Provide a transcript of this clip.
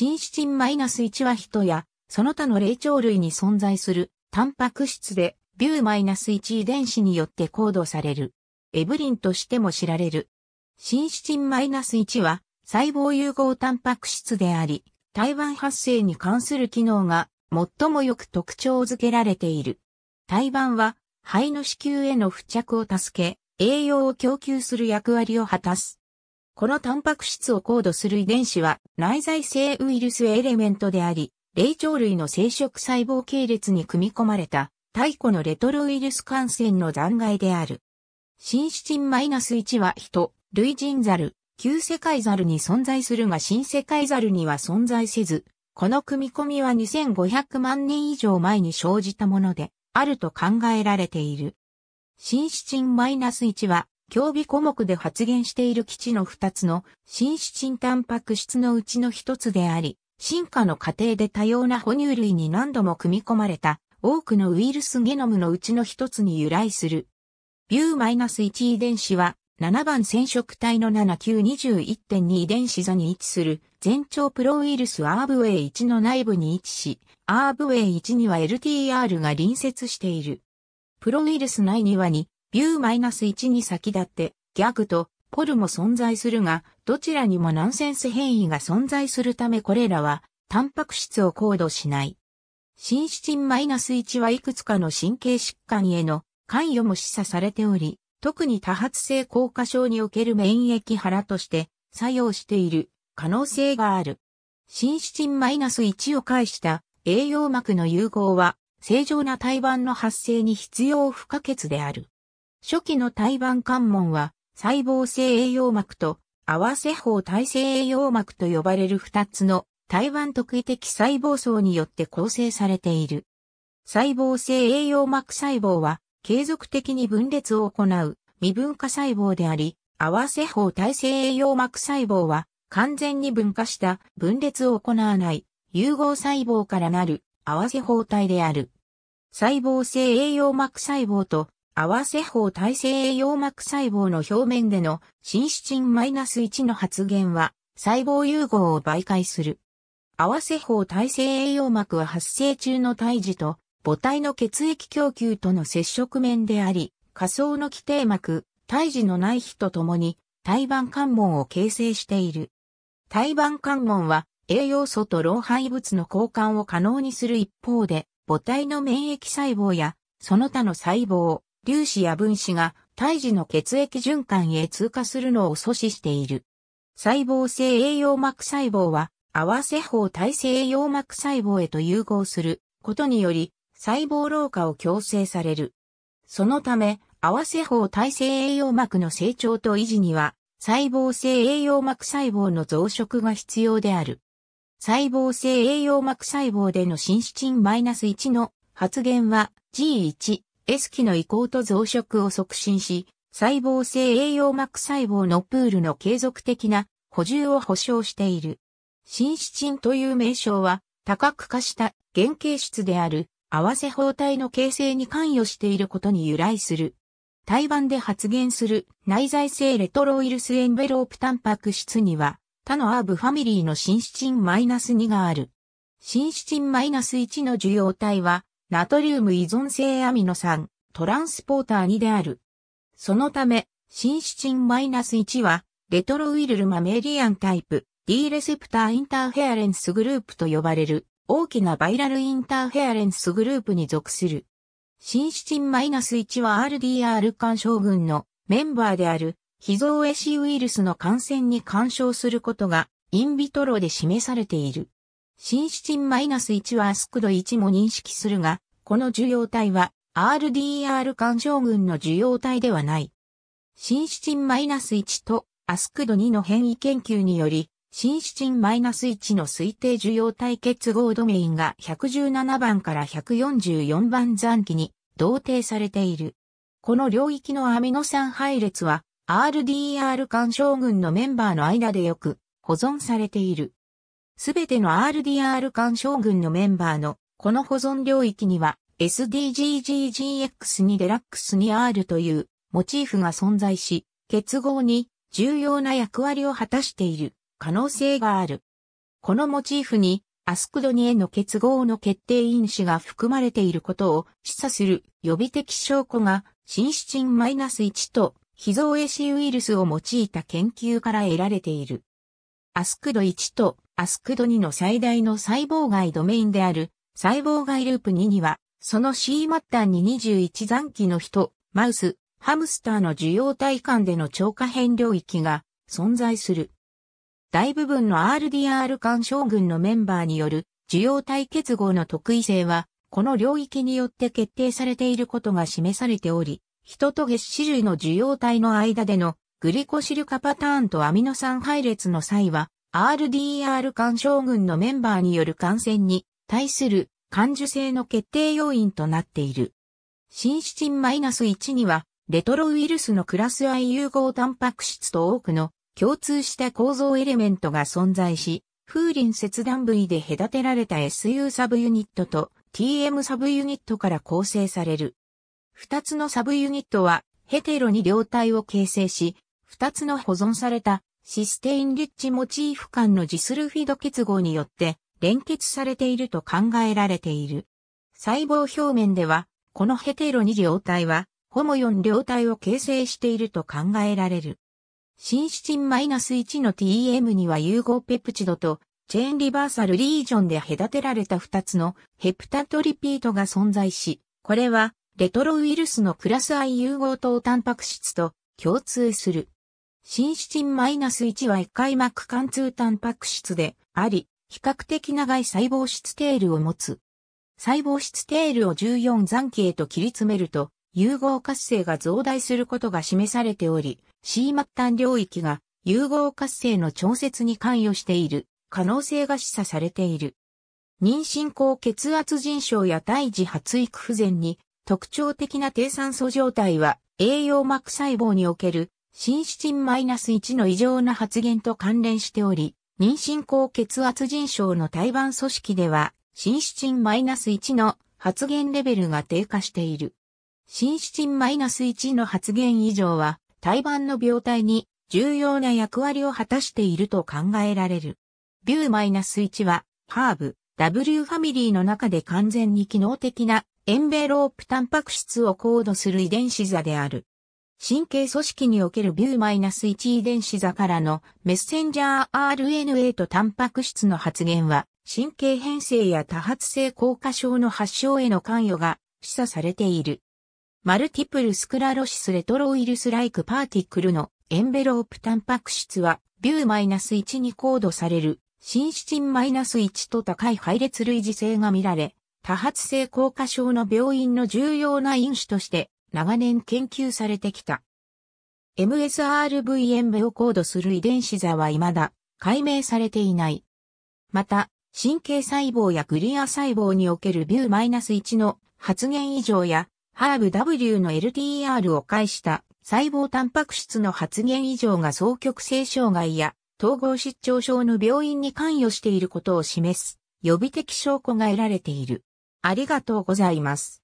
心七マイナス1は人や、その他の霊長類に存在する、タンパク質で、ビューマイナス1遺伝子によってコードされる。エブリンとしても知られる。心七マイナス1は、細胞融合タンパク質であり、台湾発生に関する機能が最もよく特徴づけられている。胎盤は肺の子宮への付着を助け、栄養を供給する役割を果たす。このタンパク質をコードする遺伝子は内在性ウイルスエレメントであり、霊長類の生殖細胞系列に組み込まれた太古のレトロウイルス感染の残骸である。新シチン -1 は人、類人ザル、旧世界ザルに存在するが新世界ザルには存在せず、この組み込みは2500万年以上前に生じたものであると考えられている。新シチン -1 は競技項目で発現している基地の2つの新種珍タンパク質のうちの1つであり、進化の過程で多様な哺乳類に何度も組み込まれた多くのウイルスゲノムのうちの1つに由来する。ビュー1遺伝子は7番染色体の7921.2遺伝子座に位置する全長プロウイルスアーブウェイ1の内部に位置し、アーブウェイ1には LTR が隣接している。プロウイルス内には2ビュー -1 に先立って、ギャグとポルも存在するが、どちらにもナンセンス変異が存在するためこれらは、タンパク質をコードしない。シンシチン -1 はいくつかの神経疾患への関与も示唆されており、特に多発性硬化症における免疫腹として作用している可能性がある。シンシチン -1 を介した栄養膜の融合は正常な胎盤の発生に必要不可欠である。初期の胎盤関門は、細胞性栄養膜と合わせ胞体性栄養膜と呼ばれる二つの胎盤特異的細胞層によって構成されている。細胞性栄養膜細胞は継続的に分裂を行う未分化細胞であり、合わせ胞体性栄養膜細胞は完全に分化した分裂を行わない融合細胞からなる合わせ胞体である。細胞性栄養膜細胞と合わせ法体性栄養膜細胞の表面での新シチン -1 の発現は細胞融合を媒介する。合わせ法体性栄養膜は発生中の胎児と母体の血液供給との接触面であり、仮想の基底膜、胎児の内皮とともに胎盤関門を形成している。胎盤関門は栄養素と老廃物の交換を可能にする一方で、母体の免疫細胞やその他の細胞、粒子や分子が胎児の血液循環へ通過するのを阻止している。細胞性栄養膜細胞は合わせ法体性栄養膜細胞へと融合することにより細胞老化を強制される。そのため、合わせ法体性栄養膜の成長と維持には細胞性栄養膜細胞の増殖が必要である。細胞性栄養膜細胞でのシンシチン -1 の発現は G1、エスキの移行と増殖を促進し、細胞性栄養膜細胞のプールの継続的な補充を保障している。新シチンという名称は、多角化した原型質である合わせ包帯の形成に関与していることに由来する。胎盤で発現する内在性レトロイルスエンベロープタンパク質には、他のアーブファミリーの新シチン -2 がある。新シチン -1 の受容体は、ナトリウム依存性アミノ酸、トランスポーター2である。そのため、シンシチンマイナス -1 は、レトロウイルルマメリアンタイプ、D レセプターインターフェアレンスグループと呼ばれる、大きなバイラルインターフェアレンスグループに属する。シンシチンマイナス -1 は RDR 干渉群のメンバーである、非ウエシウイルスの感染に干渉することが、インビトロで示されている。新シチン -1 はアスクド1も認識するが、この受容体は RDR 干渉群の受容体ではない。新シチン -1 とアスクド2の変異研究により、新シチン -1 の推定受容体結合ドメインが117番から144番残機に同定されている。この領域のアミノ酸配列は RDR 干渉群のメンバーの間でよく保存されている。すべての RDR 干渉群のメンバーのこの保存領域には SDGGGX にデラックスに R というモチーフが存在し、結合に重要な役割を果たしている可能性がある。このモチーフにアスクドニへの結合の決定因子が含まれていることを示唆する予備的証拠が新シチン -1 と非増 AC ウイルスを用いた研究から得られている。アスクド1とアスクド2の最大の細胞外ドメインである、細胞外ループ2には、その C 末端に21残機の人、マウス、ハムスターの受容体間での超過変領域が存在する。大部分の RDR 干渉群のメンバーによる受容体結合の特異性は、この領域によって決定されていることが示されており、人と月種類の受容体の間でのグリコシル化パターンとアミノ酸配列の際は、RDR 肝症軍のメンバーによる感染に対する感受性の決定要因となっている。新七チン -1 には、レトロウイルスのクラス I 融合タンパク質と多くの共通した構造エレメントが存在し、風林切断部位で隔てられた SU サブユニットと TM サブユニットから構成される。二つのサブユニットはヘテロに両体を形成し、二つの保存されたシステインリッチモチーフ間のジスルフィド結合によって連結されていると考えられている。細胞表面では、このヘテロ2両体は、ホモ4両体を形成していると考えられる。新シチンマイナス -1 の t m には融合ペプチドとチェーンリバーサルリージョンで隔てられた2つのヘプタトリピートが存在し、これはレトロウイルスのクラス I 融合等タンパク質と共通する。新シチン -1 は一回膜貫通タンパク質であり、比較的長い細胞質テールを持つ。細胞質テールを14残期へと切り詰めると、融合活性が増大することが示されており、C 末端領域が融合活性の調節に関与している可能性が示唆されている。妊娠後血圧腎症や胎児発育不全に特徴的な低酸素状態は栄養膜細胞における心ナス -1 の異常な発現と関連しており、妊娠高血圧腎症の胎盤組織では、心ナス -1 の発現レベルが低下している。心ナス -1 の発現異常は、胎盤の病態に重要な役割を果たしていると考えられる。ビューマイナス -1 は、ハーブ、W ファミリーの中で完全に機能的なエンベロープタンパク質をコードする遺伝子座である。神経組織におけるビナス1遺伝子座からのメッセンジャー RNA とタンパク質の発現は、神経変性や多発性硬化症の発症への関与が示唆されている。マルティプルスクラロシスレトロウイルスライクパーティクルのエンベロープタンパク質はビューマイナス1にコードされるンシチン -1 と高い配列類似性が見られ、多発性硬化症の病院の重要な因子として長年研究されてきた。MSRVM をコードする遺伝子座は未だ解明されていない。また、神経細胞やグリア細胞におけるイナス1の発現異常や、ハーブ W の LTR を介した細胞タンパク質の発現異常が双極性障害や統合失調症の病院に関与していることを示す予備的証拠が得られている。ありがとうございます。